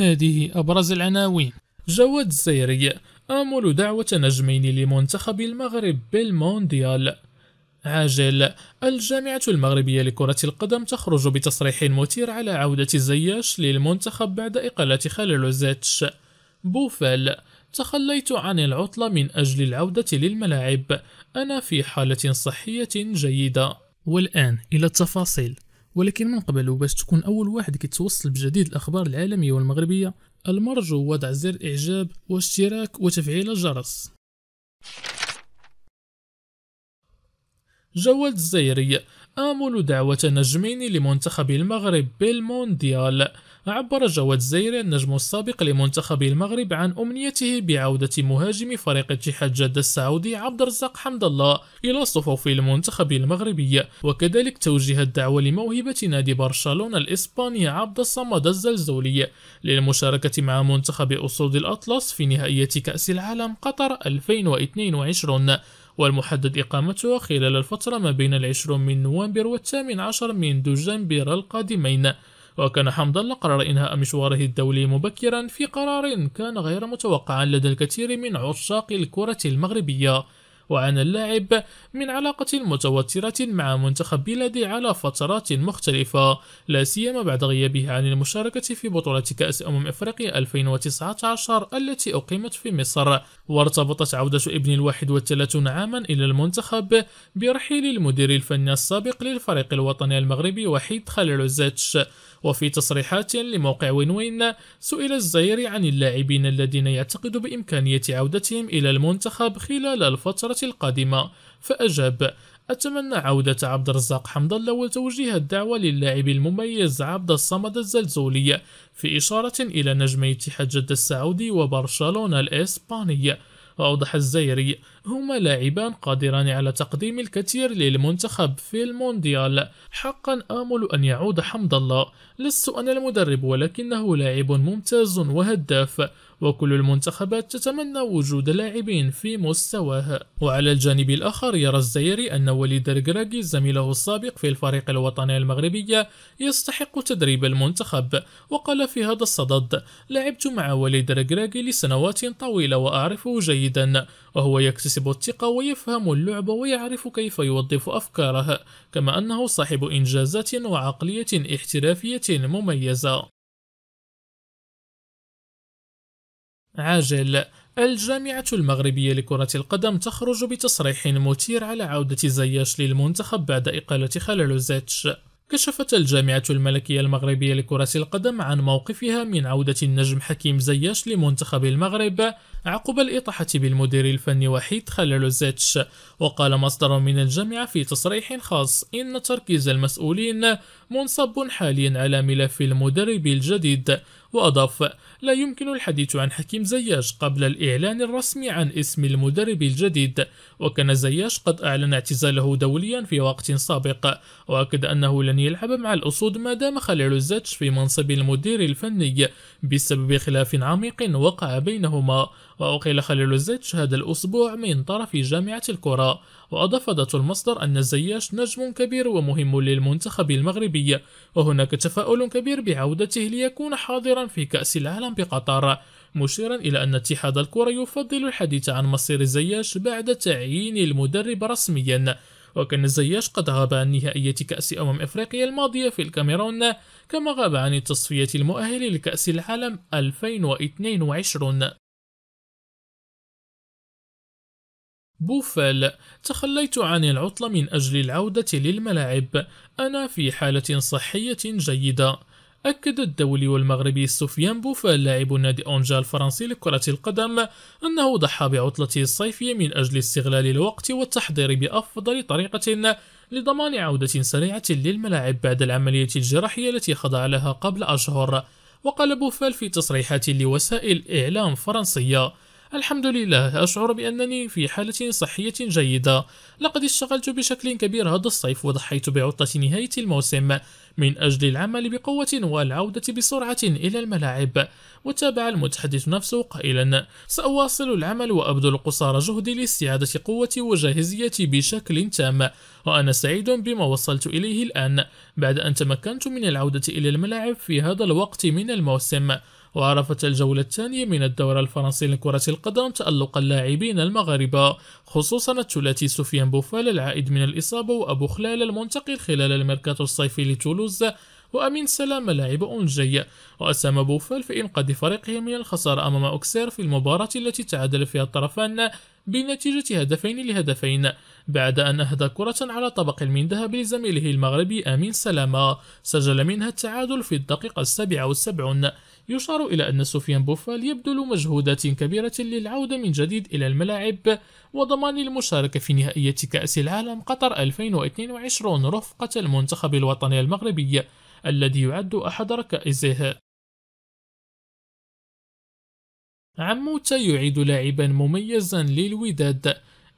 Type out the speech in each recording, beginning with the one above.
هذه أبرز العناوين جواد الزيري آمل دعوة نجمين لمنتخب المغرب بالمونديال عاجل الجامعة المغربية لكرة القدم تخرج بتصريح مثير على عودة الزياش للمنتخب بعد إقالة زيتش بوفال تخليت عن العطلة من أجل العودة للملاعب أنا في حالة صحية جيدة والآن إلى التفاصيل ولكن من قبل وباش تكون أول واحد كيتوصل بجديد الأخبار العالمية والمغربية المرجو وضع زر الإعجاب واشتراك وتفعيل الجرس جواد الزيري آمل دعوة نجمين لمنتخب المغرب بالمونديال عبر جواد زيري النجم السابق لمنتخب المغرب عن أمنيته بعودة مهاجم فريق اتحاد جدة السعودي عبد الرزاق حمد الله إلى صفوف المنتخب المغربي وكذلك توجيه الدعوة لموهبة نادي برشلونة الإسباني عبد الصمد الزلزولي للمشاركة مع منتخب أسود الأطلس في نهائية كأس العالم قطر 2022 والمحدد إقامتها خلال الفترة ما بين العشرون من نوفمبر والثامن عشر من دجنبر القادمين وكان حمد الله قرر إنهاء مشواره الدولي مبكرا في قرار كان غير متوقع لدى الكثير من عشاق الكرة المغربية وعن اللاعب من علاقة متوترة مع منتخب بلاده على فترات مختلفة لا سيما بعد غيابه عن المشاركة في بطولة كأس أمم إفريقيا 2019 التي أقيمت في مصر وارتبطت عودة ابن الواحد والثلاثون عاما إلى المنتخب برحيل المدير الفني السابق للفريق الوطني المغربي وحيد خليل الزاتش وفي تصريحات لموقع وين وين سئل الزيري عن اللاعبين الذين يعتقد بإمكانية عودتهم إلى المنتخب خلال الفترة القادمة فأجاب أتمنى عودة عبد الرزاق حمد الله وتوجيه الدعوة للاعب المميز عبد الصمد الزلزولي في إشارة إلى نجمي اتحاد جدة السعودي وبرشلونة الإسباني وأوضح الزيري هما لاعبان قادران على تقديم الكثير للمنتخب في المونديال حقا آمل أن يعود حمد الله لست أنا المدرب ولكنه لاعب ممتاز وهداف وكل المنتخبات تتمنى وجود لاعبين في مستواها وعلى الجانب الآخر يرى الزيري أن وليد الكراكي زميله السابق في الفريق الوطني المغربي يستحق تدريب المنتخب وقال في هذا الصدد لعبت مع وليد الكراكي لسنوات طويلة وأعرفه جيدا وهو يكتسب الثقة ويفهم اللعب ويعرف كيف يوظف أفكاره كما أنه صاحب إنجازات وعقلية احترافية مميزة عاجل الجامعة المغربية لكرة القدم تخرج بتصريح مثير على عودة زياش للمنتخب بعد إقالة خلالوزيتش كشفت الجامعة الملكية المغربية لكرة القدم عن موقفها من عودة النجم حكيم زياش لمنتخب المغرب عقب الإطاحة بالمدير الفني وحيد خلالوزيتش وقال مصدر من الجامعة في تصريح خاص إن تركيز المسؤولين منصب حاليا على ملف المدرب الجديد وأضاف لا يمكن الحديث عن حكيم زياش قبل الإعلان الرسمي عن اسم المدرب الجديد وكان زياش قد أعلن اعتزاله دوليا في وقت سابق وأكد أنه لن يلعب مع الأسود ما دام خليل الزتش في منصب المدير الفني بسبب خلاف عميق وقع بينهما وأقيل خليل الزتش هذا الأسبوع من طرف جامعة الكرة وأضاف ذات المصدر أن زياش نجم كبير ومهم للمنتخب المغربي وهناك تفاؤل كبير بعودته ليكون حاضرا مبكرا في كأس العالم بقطر مشيرا إلى أن اتحاد الكرة يفضل الحديث عن مصير زياش بعد تعيين المدرب رسميا وكان زياش قد غاب عن نهائية كأس أمم إفريقيا الماضية في الكاميرون كما غاب عن التصفية المؤهلة لكأس العالم 2022 بوفال تخليت عن العطلة من أجل العودة للملاعب أنا في حالة صحية جيدة أكد الدولي والمغربي سفيان بوفا لاعب نادي أونجا الفرنسي لكرة القدم أنه ضحى بعطلته الصيفية من أجل استغلال الوقت والتحضير بأفضل طريقة لضمان عودة سريعة للملاعب بعد العملية الجراحية التي خضع لها قبل أشهر وقال بوفال في تصريحات لوسائل إعلام فرنسية الحمد لله أشعر بأنني في حالة صحية جيدة لقد اشتغلت بشكل كبير هذا الصيف وضحيت بعطلة نهاية الموسم من أجل العمل بقوة والعودة بسرعة إلى الملاعب وتابع المتحدث نفسه قائلا سأواصل العمل وأبذل قصارى جهدي لاستعادة قوتي وجاهزيتي بشكل تام وأنا سعيد بما وصلت إليه الآن بعد أن تمكنت من العودة إلى الملاعب في هذا الوقت من الموسم وعرفت الجولة الثانية من الدورة الفرنسية لكرة القدم تألق اللاعبين المغاربة خصوصا الثلاثي سفيان بوفال العائد من الإصابة وأبو خلال المنتقل خلال الميركاتو الصيفي لتولوز وأمين سلام لاعب أونجي وأسهم بوفال في إنقاذ فريقه من الخسارة أمام أوكسير في المباراة التي تعادل فيها الطرفان بنتيجة هدفين لهدفين بعد أن أهدى كرة على طبق من ذهب لزميله المغربي أمين سلامة سجل منها التعادل في الدقيقة السابعة والسبعون يشار إلى أن سفيان بوفال يبذل مجهودات كبيرة للعودة من جديد إلى الملاعب وضمان المشاركة في نهائية كأس العالم قطر 2022 رفقة المنتخب الوطني المغربي الذي يعد أحد ركائزه عموت يعيد لاعبا مميزا للوداد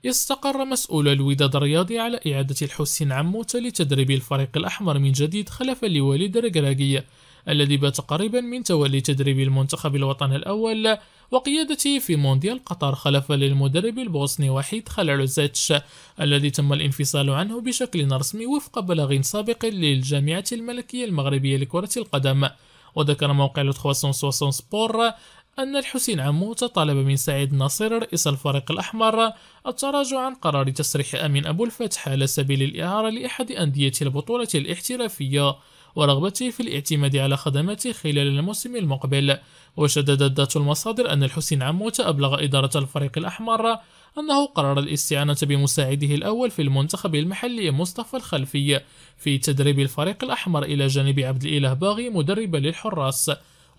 استقر مسؤول الوداد الرياضي على إعادة الحسين عموت لتدريب الفريق الأحمر من جديد خلفا لوليد ركراكية الذي بات قريبا من تولي تدريب المنتخب الوطني الأول وقيادته في مونديال قطر خلفا للمدرب البوسني وحيد خلالوزيتش الذي تم الانفصال عنه بشكل رسمي وفق بلاغ سابق للجامعة الملكية المغربية لكرة القدم وذكر موقع لوتخواسون 360 سبور أن الحسين عمو طلب من سعيد ناصر رئيس الفريق الأحمر التراجع عن قرار تصريح أمين أبو الفتح على سبيل الإعارة لأحد أندية البطولة الاحترافية ورغبته في الاعتماد على خدماته خلال الموسم المقبل وشددت ذات المصادر أن الحسين عمو أبلغ إدارة الفريق الأحمر أنه قرر الاستعانة بمساعده الأول في المنتخب المحلي مصطفى الخلفي في تدريب الفريق الأحمر إلى جانب عبد الإله باغي مدربا للحراس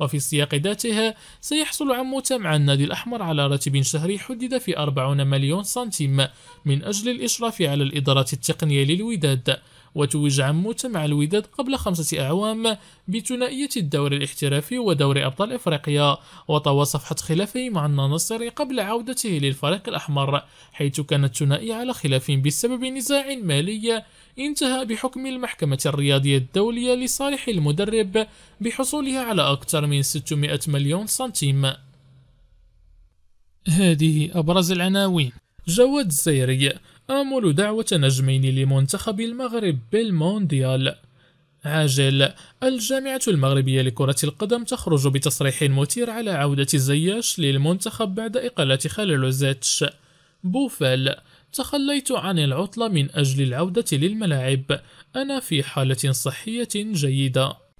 وفي سياق ذاتها سيحصل عموتة مع النادي الأحمر على راتب شهري حدد في 40 مليون سنتيم من أجل الإشراف على الإدارة التقنية للوداد وتوج عموت مع الوداد قبل خمسة أعوام بثنائية الدوري الاحترافي ودوري أبطال إفريقيا وطوى صفحة خلافه مع الناصري قبل عودته للفريق الأحمر حيث كانت ثنائية على خلاف بسبب نزاع مالي انتهى بحكم المحكمة الرياضية الدولية لصالح المدرب بحصولها على أكثر من 600 مليون سنتيم هذه أبرز العناوين جواد الزيري آمل دعوة نجمين لمنتخب المغرب بالمونديال عاجل الجامعة المغربية لكرة القدم تخرج بتصريح مثير على عودة زياش للمنتخب بعد إقالة خاليلوزيتش بوفال تخليت عن العطلة من أجل العودة للملاعب أنا في حالة صحية جيدة